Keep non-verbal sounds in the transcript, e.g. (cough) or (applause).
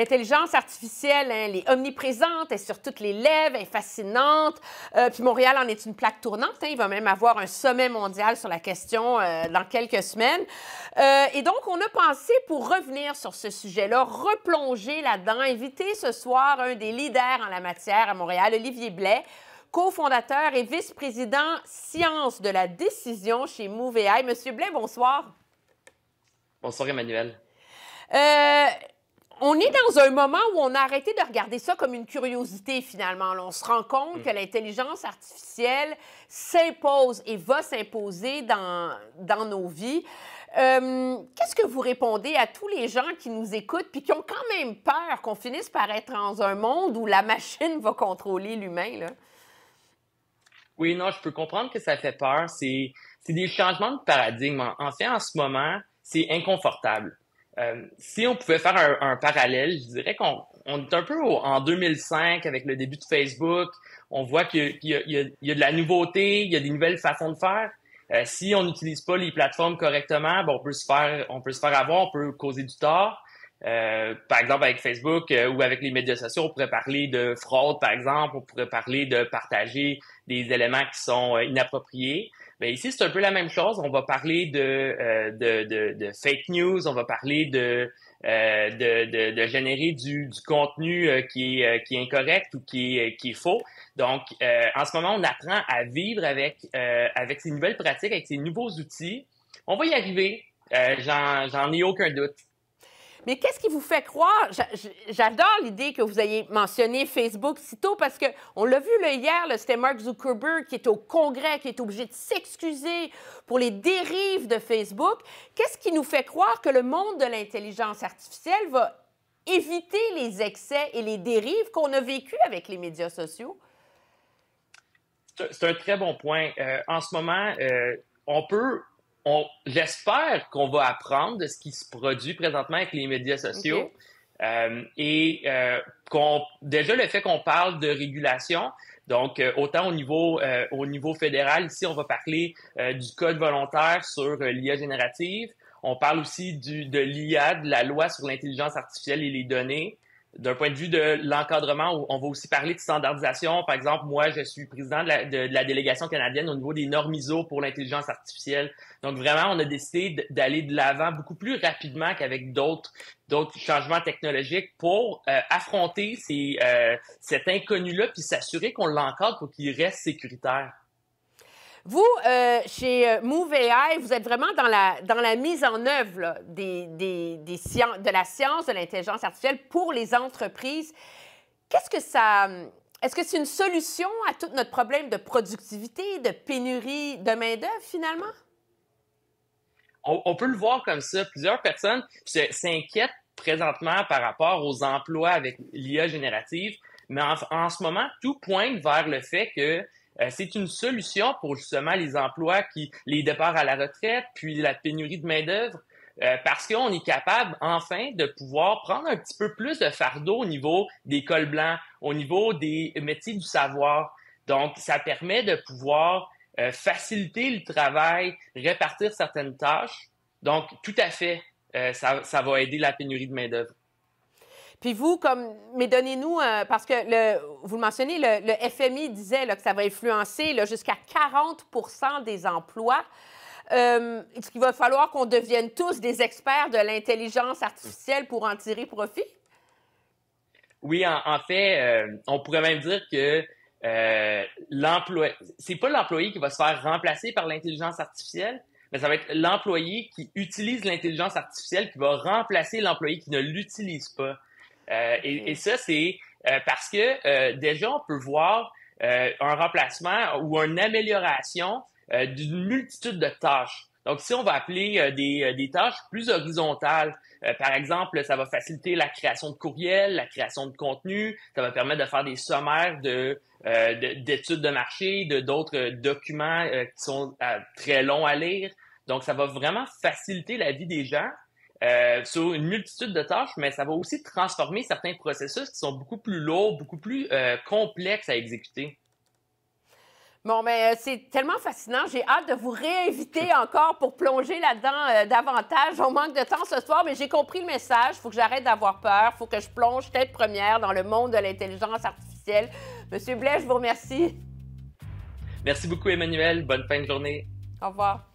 L'intelligence artificielle, hein, elle est omniprésente, elle est sur toutes les lèvres, elle est fascinante. Euh, puis Montréal en est une plaque tournante. Hein. il va même avoir un sommet mondial sur la question euh, dans quelques semaines. Euh, et donc, on a pensé pour revenir sur ce sujet-là, replonger là-dedans, inviter ce soir un des leaders en la matière à Montréal, Olivier Blais cofondateur et vice-président science de la décision chez MoveAI. Monsieur Blais, bonsoir. Bonsoir, Emmanuel. Euh, on est dans un moment où on a arrêté de regarder ça comme une curiosité, finalement. on se rend compte mm. que l'intelligence artificielle s'impose et va s'imposer dans, nos vies. Euh, qu'est-ce que vous répondez à tous les gens qui nous écoutent puis qui ont quand même peur qu'on finisse par être dans un monde où la machine va contrôler l'humain? Oui, non, je peux comprendre que ça fait peur. C'est des changements de paradigme. En fait, en ce moment, c'est inconfortable. Euh, si on pouvait faire un, parallèle, je dirais qu'on est un peu en 2005 avec le début de Facebook. On voit qu'il y, a de la nouveauté, il y a des nouvelles façons de faire. Euh, si on n'utilise pas les plateformes correctement, bon, on peut se faire, on peut se faire avoir, on peut causer du tort. Euh, par exemple, avec Facebook euh, ou avec les médias sociaux, on pourrait parler de fraude, par exemple, on pourrait parler de partager des éléments qui sont euh, inappropriés. Mais ben, ici, c'est un peu la même chose. On va parler de, de, de, de fake news, on va parler de, de, générer du, du contenu qui, est, qui est incorrect ou qui est, qui est faux. Donc, en ce moment, on apprend à vivre avec, avec ces nouvelles pratiques, avec ces nouveaux outils. On va y arriver, j'en ai aucun doute. Mais qu'est-ce qui vous fait croire? J'adore l'idée que vous ayez mentionné Facebook si tôt, parce que on l'a vu là, hier, c'était Mark Zuckerberg qui est au Congrès, qui est obligé de s'excuser pour les dérives de Facebook. Qu'est-ce qui nous fait croire que le monde de l'intelligence artificielle va éviter les excès et les dérives qu'on a vécues avec les médias sociaux? C'est un très bon point. Euh, en ce moment, euh, on peut on, j'espère qu'on va apprendre de ce qui se produit présentement avec les médias sociaux. Euh, et euh, qu'on, déjà le fait qu'on parle de régulation, donc euh, autant au niveau, au niveau fédéral, ici on va parler du code volontaire sur l'IA générative, on parle aussi du, de l'IA, de la loi sur l'intelligence artificielle et les données, d'un point de vue de l'encadrement, on va aussi parler de standardisation. Par exemple, moi, je suis président de la, délégation canadienne au niveau des normes ISO pour l'intelligence artificielle. Donc, vraiment, on a décidé d'aller de l'avant beaucoup plus rapidement qu'avec d'autres changements technologiques pour euh, affronter euh, cet inconnu-là puis s'assurer qu'on l'encadre pour qu'il reste sécuritaire. Vous, euh, chez euh, Move AI, vous êtes vraiment dans la, dans la mise en œuvre des, de la science, de l'intelligence artificielle pour les entreprises. Qu'est-ce que ça... Est-ce que c'est une solution à tout notre problème de productivité, de pénurie de main-d'œuvre finalement? On, on, peut le voir comme ça. Plusieurs personnes s'inquiètent présentement par rapport aux emplois avec l'IA générative, mais en, en, ce moment, tout pointe vers le fait que euh, c'est une solution pour justement les emplois qui, les départs à la retraite, puis la pénurie de main-d'œuvre. Euh, parce qu'on est capable enfin de pouvoir prendre un petit peu plus de fardeau au niveau des cols blancs, au niveau des métiers du savoir. Donc, ça permet de pouvoir euh, faciliter le travail, répartir certaines tâches. Donc, tout à fait, ça, ça va aider la pénurie de main-d'œuvre. Puis vous, comme, mais donnez-nous, euh, parce que le, vous le mentionnez, le, FMI disait que ça va influencer jusqu'à 40 des emplois. Euh, est-ce qu'il va falloir qu'on devienne tous des experts de l'intelligence artificielle pour en tirer profit? Oui, en, fait, euh, on pourrait même dire que l'emploi, c'est pas l'employé qui va se faire remplacer par l'intelligence artificielle, mais ça va être l'employé qui utilise l'intelligence artificielle qui va remplacer l'employé qui ne l'utilise pas. Euh, et, et, ça, c'est euh, parce que euh, déjà, on peut voir un remplacement ou une amélioration d'une multitude de tâches. Donc, si on va appeler des, des tâches plus horizontales, par exemple, ça va faciliter la création de courriels, la création de contenu, ça va permettre de faire des sommaires de d'études de marché, de d'autres documents qui sont très longs à lire. Donc, ça va vraiment faciliter la vie des gens euh, sur une multitude de tâches, mais ça va aussi transformer certains processus qui sont beaucoup plus lourds, beaucoup plus euh, complexes à exécuter. Bon, mais ben, euh, c'est tellement fascinant. J'ai hâte de vous réinviter (laughs) encore pour plonger là-dedans davantage. On manque de temps ce soir, mais j'ai compris le message. Il faut que j'arrête d'avoir peur. Il faut que je plonge tête première dans le monde de l'intelligence artificielle. Monsieur Blais, je vous remercie. Merci beaucoup, Emmanuel. Bonne fin de journée. Au revoir.